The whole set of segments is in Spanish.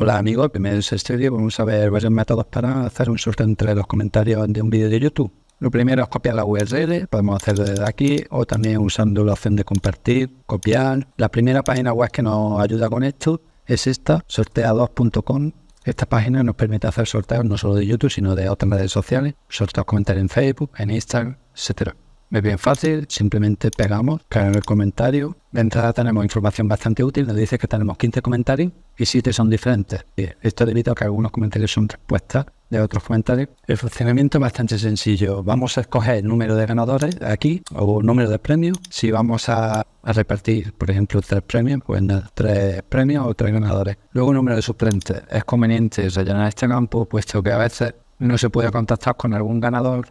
Hola amigos, bienvenidos a este vídeo. Vamos a ver varios métodos para hacer un sorteo entre los comentarios de un vídeo de YouTube. Lo primero es copiar la URL, podemos hacerlo desde aquí o también usando la opción de compartir, copiar. La primera página web que nos ayuda con esto es esta, sorteados.com. Esta página nos permite hacer sorteos no solo de YouTube, sino de otras redes sociales, sorteos comentarios en Facebook, en Instagram, etc. Es bien fácil, simplemente pegamos, cae en el comentario. De entrada tenemos información bastante útil, nos dice que tenemos 15 comentarios y 7 son diferentes. Esto debido a que algunos comentarios son respuestas de otros comentarios. El funcionamiento es bastante sencillo. Vamos a escoger el número de ganadores aquí o número de premios. Si vamos a, repartir, por ejemplo, tres premios, pues nada, tres premios o tres ganadores. Luego, el número de suplentes. Es conveniente rellenar este campo, puesto que a veces no se puede contactar con algún ganador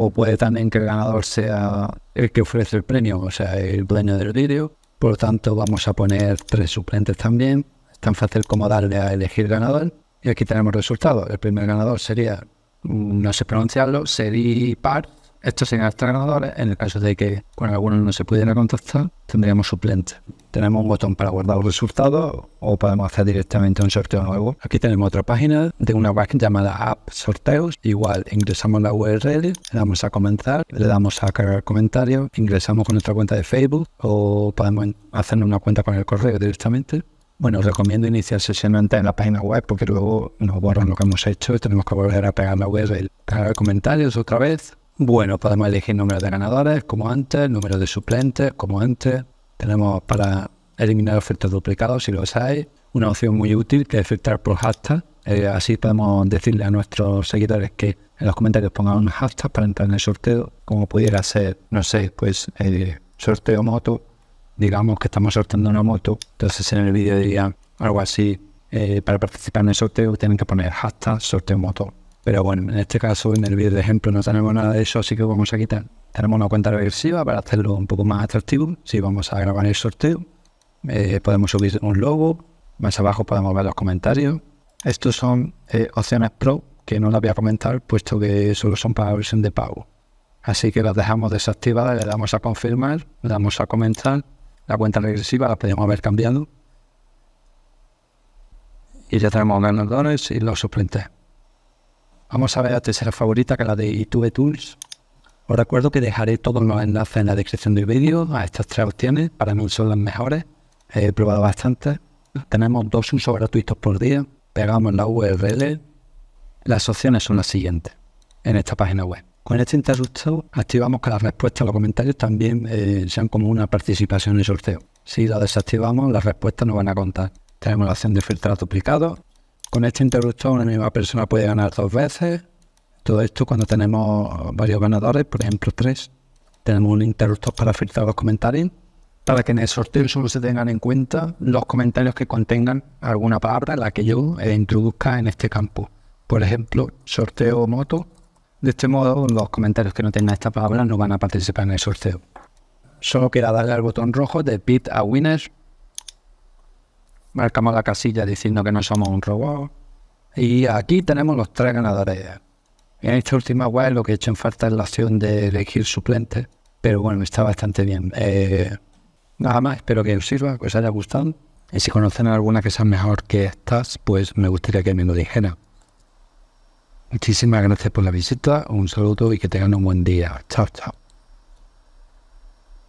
o puede también que el ganador sea el que ofrece el premio, o sea, el dueño del vídeo. Por lo tanto, vamos a poner tres suplentes también. Es tan fácil como darle a elegir ganador. Y aquí tenemos resultados. El primer ganador sería, mm, no sé pronunciarlo, Seripar, estos serían los En el caso de que con alguno no se pudiera contactar, tendríamos suplente Tenemos un botón para guardar los resultados o podemos hacer directamente un sorteo nuevo. Aquí tenemos otra página de una web llamada App Sorteos. Igual ingresamos la URL, le damos a comenzar, le damos a cargar comentarios, ingresamos con nuestra cuenta de Facebook o podemos hacernos una cuenta con el correo directamente. Bueno, os recomiendo iniciar sesión antes en la página web porque luego nos borran lo que hemos hecho y tenemos que volver a pegar la URL. Cargar comentarios otra vez, bueno, podemos pues elegir número de ganadores, como antes, número de suplentes, como antes. Tenemos para eliminar efectos duplicados, si lo hay. Una opción muy útil que es filtrar por hashtag. Eh, así podemos decirle a nuestros seguidores que en los comentarios pongan un hashtag para entrar en el sorteo, como pudiera ser, no sé, pues eh, sorteo moto. Digamos que estamos sorteando una moto. Entonces en el vídeo diría algo así. Eh, para participar en el sorteo tienen que poner hashtag sorteo moto. Pero bueno, en este caso, en el vídeo de ejemplo, no tenemos nada de eso, así que vamos a quitar. Tenemos una cuenta regresiva para hacerlo un poco más atractivo. Si vamos a grabar el sorteo, eh, podemos subir un logo. Más abajo podemos ver los comentarios. Estos son eh, opciones pro que no las voy a comentar, puesto que solo son para versión de pago. Así que las dejamos desactivadas, le damos a confirmar, le damos a comentar. La cuenta regresiva la podemos haber cambiado. Y ya tenemos ganadores y los suplentes. Vamos a ver la tercera favorita, que es la de YouTube Tools. Os recuerdo que dejaré todos los enlaces en la descripción del vídeo a estas tres opciones. Para mí son las mejores. He probado bastante. Tenemos dos usos gratuitos por día. Pegamos la URL. Las opciones son las siguientes en esta página web. Con este interruptor activamos que las respuestas a los comentarios también eh, sean como una participación en sorteo. Si la desactivamos, las respuestas no van a contar. Tenemos la opción de filtrar duplicado, con este interruptor una misma persona puede ganar dos veces. Todo esto cuando tenemos varios ganadores, por ejemplo tres. Tenemos un interruptor para filtrar los comentarios, para que en el sorteo solo se tengan en cuenta los comentarios que contengan alguna palabra, la que yo e introduzca en este campo. Por ejemplo, sorteo moto. De este modo, los comentarios que no tengan esta palabra no van a participar en el sorteo. Solo queda darle al botón rojo de Pit a Winners marcamos la casilla diciendo que no somos un robot. Y aquí tenemos los tres ganadores. En esta última web lo que he hecho en falta es la opción de elegir suplente. pero bueno, está bastante bien. Eh, nada más, espero que os sirva, que os haya gustado. Y si conocen alguna que sea mejor que estas, pues me gustaría que me lo dijera. Muchísimas gracias por la visita, un saludo y que tengan un buen día. Chao, chao.